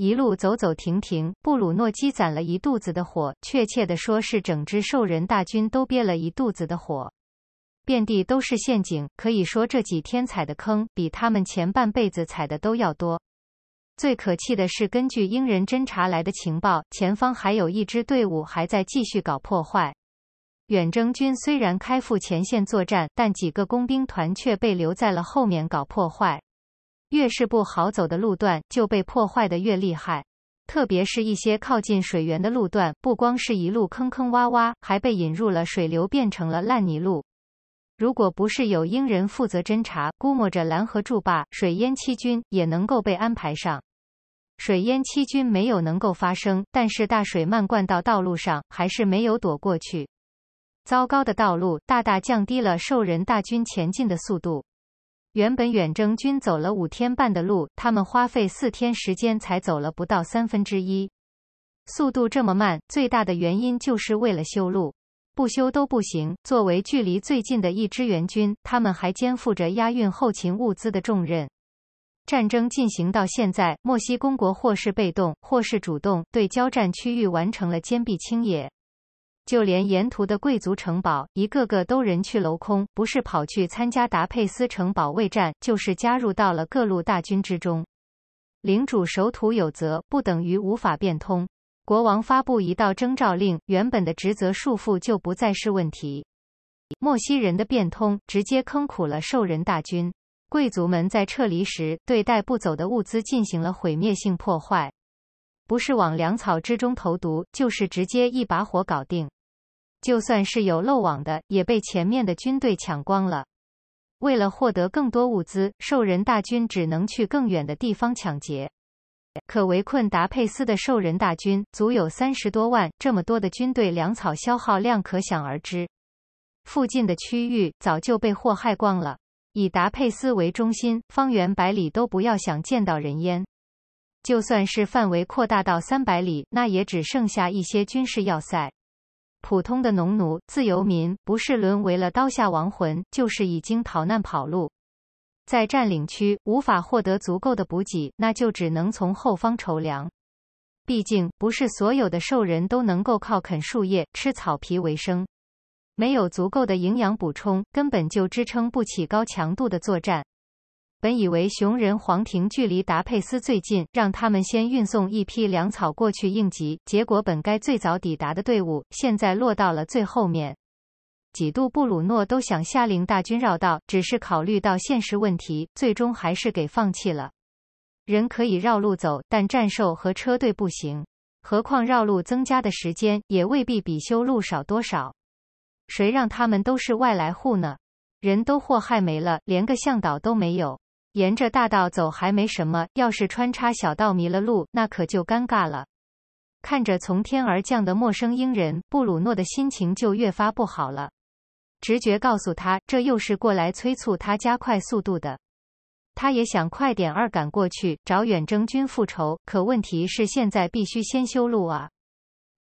一路走走停停，布鲁诺积攒了一肚子的火，确切的说是整支兽人大军都憋了一肚子的火。遍地都是陷阱，可以说这几天踩的坑比他们前半辈子踩的都要多。最可气的是，根据英人侦察来的情报，前方还有一支队伍还在继续搞破坏。远征军虽然开赴前线作战，但几个工兵团却被留在了后面搞破坏。越是不好走的路段，就被破坏的越厉害。特别是一些靠近水源的路段，不光是一路坑坑洼洼，还被引入了水流，变成了烂泥路。如果不是有英人负责侦查，估摸着蓝河筑坝、水淹七军也能够被安排上。水淹七军没有能够发生，但是大水漫灌到道路上，还是没有躲过去。糟糕的道路大大降低了兽人大军前进的速度。原本远征军走了五天半的路，他们花费四天时间才走了不到三分之一。速度这么慢，最大的原因就是为了修路，不修都不行。作为距离最近的一支援军，他们还肩负着押运后勤物资的重任。战争进行到现在，墨西公国或是被动，或是主动，对交战区域完成了坚壁清野。就连沿途的贵族城堡，一个个都人去楼空，不是跑去参加达佩斯城保卫战，就是加入到了各路大军之中。领主守土有责，不等于无法变通。国王发布一道征召令，原本的职责束缚就不再是问题。莫西人的变通，直接坑苦了兽人大军。贵族们在撤离时，对带不走的物资进行了毁灭性破坏，不是往粮草之中投毒，就是直接一把火搞定。就算是有漏网的，也被前面的军队抢光了。为了获得更多物资，兽人大军只能去更远的地方抢劫。可围困达佩斯的兽人大军足有三十多万，这么多的军队粮草消耗量可想而知。附近的区域早就被祸害光了，以达佩斯为中心，方圆百里都不要想见到人烟。就算是范围扩大到三百里，那也只剩下一些军事要塞。普通的农奴、自由民，不是沦为了刀下亡魂，就是已经逃难跑路。在占领区无法获得足够的补给，那就只能从后方筹粮。毕竟，不是所有的兽人都能够靠啃树叶、吃草皮为生。没有足够的营养补充，根本就支撑不起高强度的作战。本以为熊人皇庭距离达佩斯最近，让他们先运送一批粮草过去应急。结果本该最早抵达的队伍，现在落到了最后面。几度布鲁诺都想下令大军绕道，只是考虑到现实问题，最终还是给放弃了。人可以绕路走，但战兽和车队不行。何况绕路增加的时间也未必比修路少多少。谁让他们都是外来户呢？人都祸害没了，连个向导都没有。沿着大道走还没什么，要是穿插小道迷了路，那可就尴尬了。看着从天而降的陌生鹰人布鲁诺的心情就越发不好了。直觉告诉他，这又是过来催促他加快速度的。他也想快点二赶过去找远征军复仇，可问题是现在必须先修路啊。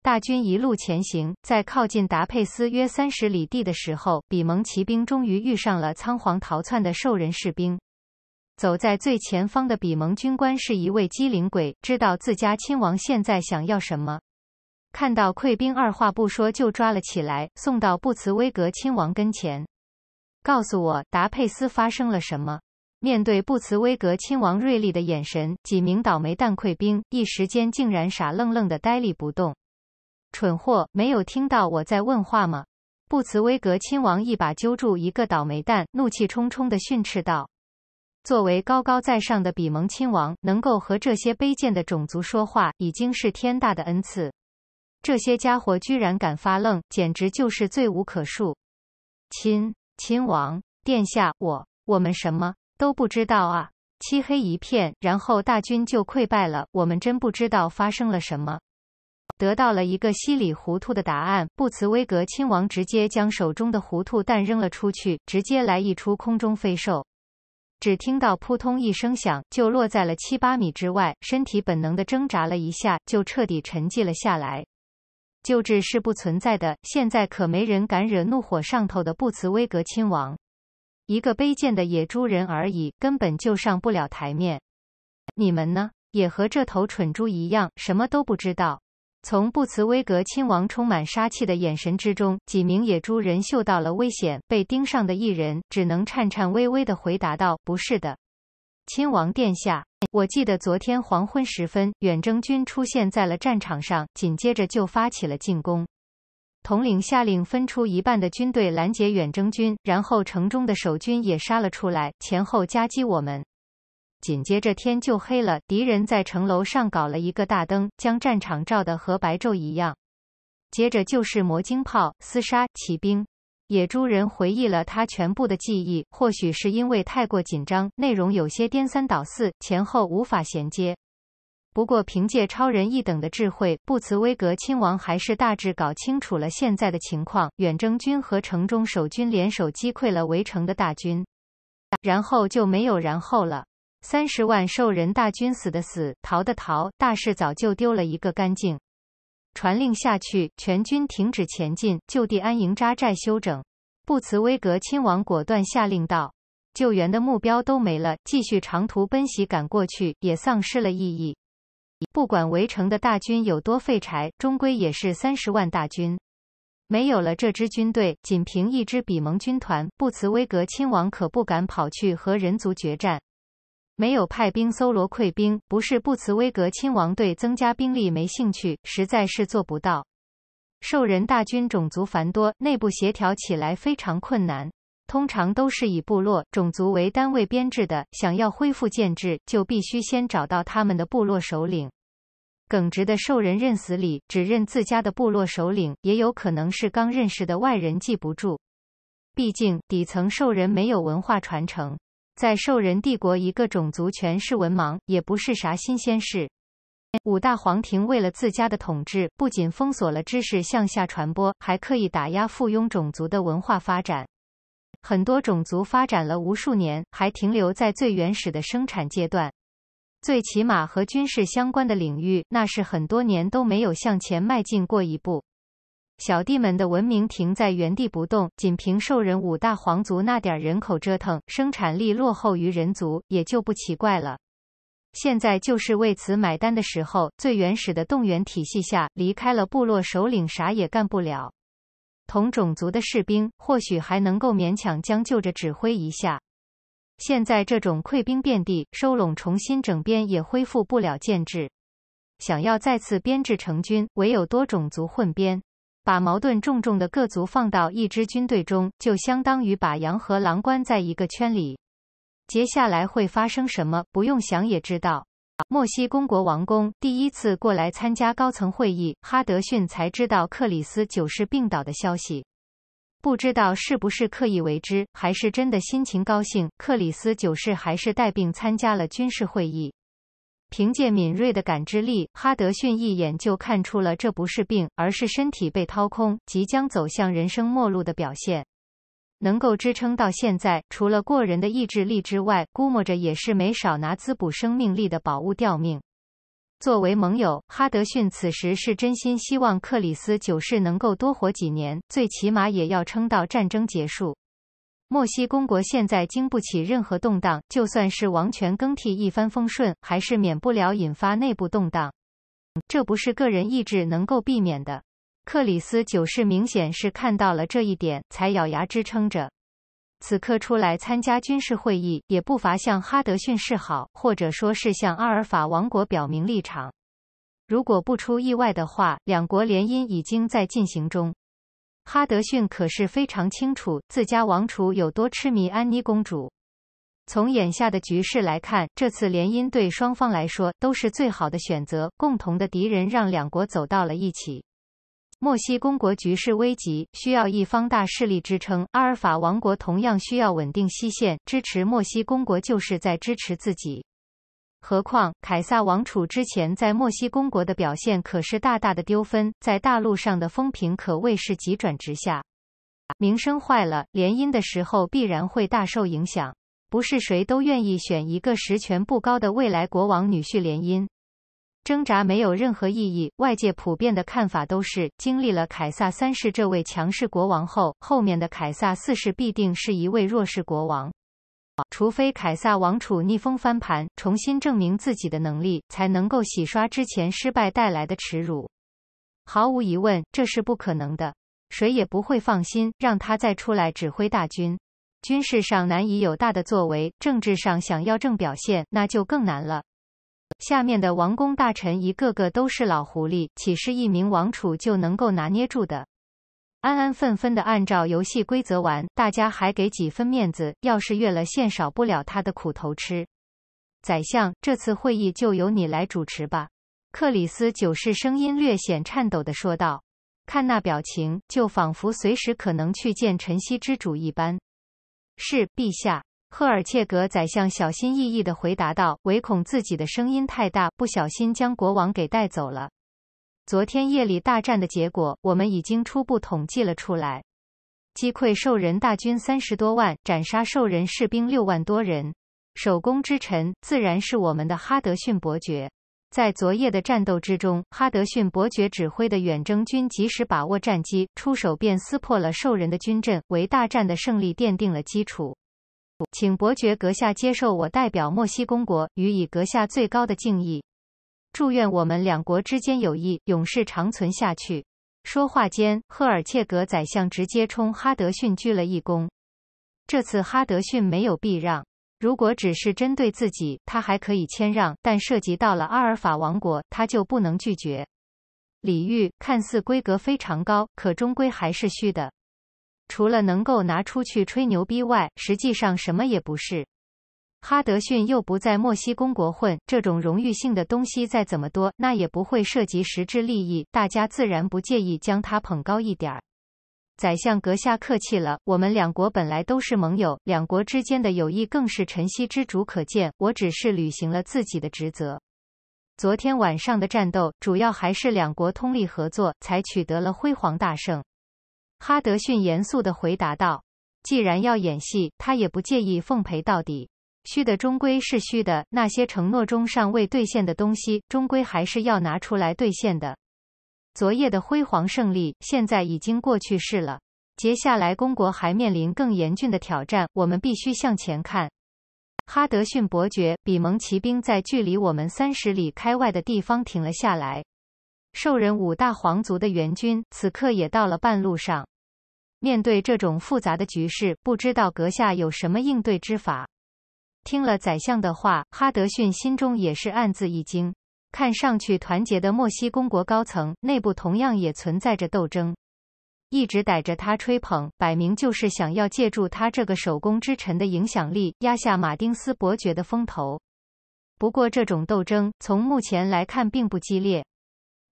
大军一路前行，在靠近达佩斯约三十里地的时候，比蒙骑兵终于遇上了仓皇逃窜的兽人士兵。走在最前方的比蒙军官是一位机灵鬼，知道自家亲王现在想要什么。看到溃兵，二话不说就抓了起来，送到布茨威格亲王跟前，告诉我达佩斯发生了什么。面对布茨威格亲王锐利的眼神，几名倒霉蛋溃兵一时间竟然傻愣愣的呆立不动。蠢货，没有听到我在问话吗？布茨威格亲王一把揪住一个倒霉蛋，怒气冲冲的训斥道。作为高高在上的比蒙亲王，能够和这些卑贱的种族说话，已经是天大的恩赐。这些家伙居然敢发愣，简直就是罪无可恕！亲亲王殿下，我我们什么都不知道啊！漆黑一片，然后大军就溃败了。我们真不知道发生了什么，得到了一个稀里糊涂的答案。布茨威格亲王直接将手中的糊涂蛋扔了出去，直接来一出空中飞兽。只听到扑通一声响，就落在了七八米之外。身体本能的挣扎了一下，就彻底沉寂了下来。救治是不存在的，现在可没人敢惹怒火上头的布茨威格亲王。一个卑贱的野猪人而已，根本就上不了台面。你们呢，也和这头蠢猪一样，什么都不知道。从布茨威格亲王充满杀气的眼神之中，几名野猪人嗅到了危险，被盯上的一人只能颤颤巍巍地回答道：“不是的，亲王殿下，我记得昨天黄昏时分，远征军出现在了战场上，紧接着就发起了进攻。统领下令分出一半的军队拦截远征军，然后城中的守军也杀了出来，前后夹击我们。”紧接着天就黑了，敌人在城楼上搞了一个大灯，将战场照得和白昼一样。接着就是魔晶炮厮杀，骑兵、野猪人回忆了他全部的记忆。或许是因为太过紧张，内容有些颠三倒四，前后无法衔接。不过凭借超人一等的智慧，布茨威格亲王还是大致搞清楚了现在的情况：远征军和城中守军联手击溃了围城的大军，然后就没有然后了。三十万兽人大军死的死，逃的逃，大事早就丢了一个干净。传令下去，全军停止前进，就地安营扎寨休整。布茨威格亲王果断下令道：“救援的目标都没了，继续长途奔袭赶过去也丧失了意义。不管围城的大军有多废柴，终归也是三十万大军。没有了这支军队，仅凭一支比蒙军团，布茨威格亲王可不敢跑去和人族决战。”没有派兵搜罗溃兵，不是不茨威格亲王对增加兵力没兴趣，实在是做不到。兽人大军种族繁多，内部协调起来非常困难。通常都是以部落、种族为单位编制的，想要恢复建制，就必须先找到他们的部落首领。耿直的兽人认死理，只认自家的部落首领，也有可能是刚认识的外人记不住。毕竟底层兽人没有文化传承。在兽人帝国，一个种族全是文盲，也不是啥新鲜事。五大皇庭为了自家的统治，不仅封锁了知识向下传播，还刻意打压附庸种族的文化发展。很多种族发展了无数年，还停留在最原始的生产阶段。最起码和军事相关的领域，那是很多年都没有向前迈进过一步。小弟们的文明停在原地不动，仅凭兽人五大皇族那点人口折腾，生产力落后于人族也就不奇怪了。现在就是为此买单的时候。最原始的动员体系下，离开了部落首领，啥也干不了。同种族的士兵或许还能够勉强将就着指挥一下。现在这种溃兵遍地，收拢重新整编也恢复不了建制。想要再次编制成军，唯有多种族混编。把矛盾重重的各族放到一支军队中，就相当于把羊和狼关在一个圈里。接下来会发生什么，不用想也知道。墨西公国王公第一次过来参加高层会议，哈德逊才知道克里斯九世病倒的消息。不知道是不是刻意为之，还是真的心情高兴，克里斯九世还是带病参加了军事会议。凭借敏锐的感知力，哈德逊一眼就看出了这不是病，而是身体被掏空、即将走向人生末路的表现。能够支撑到现在，除了过人的意志力之外，估摸着也是没少拿滋补生命力的宝物吊命。作为盟友，哈德逊此时是真心希望克里斯九世能够多活几年，最起码也要撑到战争结束。墨西公国现在经不起任何动荡，就算是王权更替一帆风顺，还是免不了引发内部动荡。这不是个人意志能够避免的。克里斯九世明显是看到了这一点，才咬牙支撑着。此刻出来参加军事会议，也不乏向哈德逊示好，或者说是向阿尔法王国表明立场。如果不出意外的话，两国联姻已经在进行中。哈德逊可是非常清楚自家王储有多痴迷安妮公主。从眼下的局势来看，这次联姻对双方来说都是最好的选择。共同的敌人让两国走到了一起。墨西公国局势危急，需要一方大势力支撑；阿尔法王国同样需要稳定西线，支持墨西公国就是在支持自己。何况凯撒王储之前在墨西公国的表现可是大大的丢分，在大陆上的风评可谓是急转直下，名声坏了，联姻的时候必然会大受影响。不是谁都愿意选一个实权不高的未来国王女婿联姻，挣扎没有任何意义。外界普遍的看法都是，经历了凯撒三世这位强势国王后，后面的凯撒四世必定是一位弱势国王。除非凯撒王储逆风翻盘，重新证明自己的能力，才能够洗刷之前失败带来的耻辱。毫无疑问，这是不可能的，谁也不会放心让他再出来指挥大军，军事上难以有大的作为，政治上想要正表现，那就更难了。下面的王公大臣一个个都是老狐狸，岂是一名王储就能够拿捏住的？安安分分的按照游戏规则玩，大家还给几分面子。要是越了线，少不了他的苦头吃。宰相，这次会议就由你来主持吧。”克里斯九世声音略显颤抖的说道，看那表情，就仿佛随时可能去见晨曦之主一般。“是，陛下。”赫尔切格宰相小心翼翼的回答道，唯恐自己的声音太大，不小心将国王给带走了。昨天夜里大战的结果，我们已经初步统计了出来：击溃兽人大军三十多万，斩杀兽人士兵六万多人。首功之臣自然是我们的哈德逊伯爵。在昨夜的战斗之中，哈德逊伯爵指挥的远征军及时把握战机，出手便撕破了兽人的军阵，为大战的胜利奠定了基础。请伯爵阁下接受我代表墨西公国，予以阁下最高的敬意。祝愿我们两国之间友谊永世长存下去。说话间，赫尔切格宰相直接冲哈德逊鞠了一躬。这次哈德逊没有避让。如果只是针对自己，他还可以谦让；但涉及到了阿尔法王国，他就不能拒绝。礼遇看似规格非常高，可终归还是虚的。除了能够拿出去吹牛逼外，实际上什么也不是。哈德逊又不在墨西公国混，这种荣誉性的东西再怎么多，那也不会涉及实质利益，大家自然不介意将他捧高一点儿。宰相阁下客气了，我们两国本来都是盟友，两国之间的友谊更是晨曦之主可见。我只是履行了自己的职责。昨天晚上的战斗，主要还是两国通力合作才取得了辉煌大胜。哈德逊严肃地回答道：“既然要演戏，他也不介意奉陪到底。”虚的终归是虚的，那些承诺中尚未兑现的东西，终归还是要拿出来兑现的。昨夜的辉煌胜利现在已经过去式了，接下来公国还面临更严峻的挑战，我们必须向前看。哈德逊伯爵，比蒙骑兵在距离我们三十里开外的地方停了下来。兽人五大皇族的援军此刻也到了半路上。面对这种复杂的局势，不知道阁下有什么应对之法？听了宰相的话，哈德逊心中也是暗自一惊。看上去团结的墨西公国高层内部同样也存在着斗争，一直逮着他吹捧，摆明就是想要借助他这个手工之臣的影响力压下马丁斯伯爵的风头。不过这种斗争从目前来看并不激烈，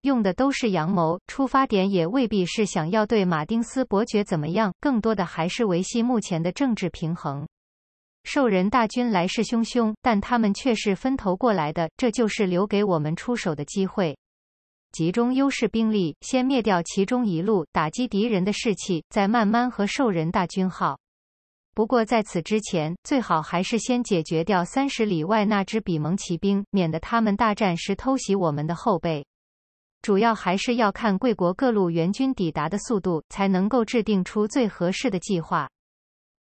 用的都是阳谋，出发点也未必是想要对马丁斯伯爵怎么样，更多的还是维系目前的政治平衡。兽人大军来势汹汹，但他们却是分头过来的，这就是留给我们出手的机会。集中优势兵力，先灭掉其中一路，打击敌人的士气，再慢慢和兽人大军耗。不过在此之前，最好还是先解决掉三十里外那支比蒙骑兵，免得他们大战时偷袭我们的后背。主要还是要看贵国各路援军抵达的速度，才能够制定出最合适的计划。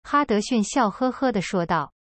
哈德逊笑呵呵地说道。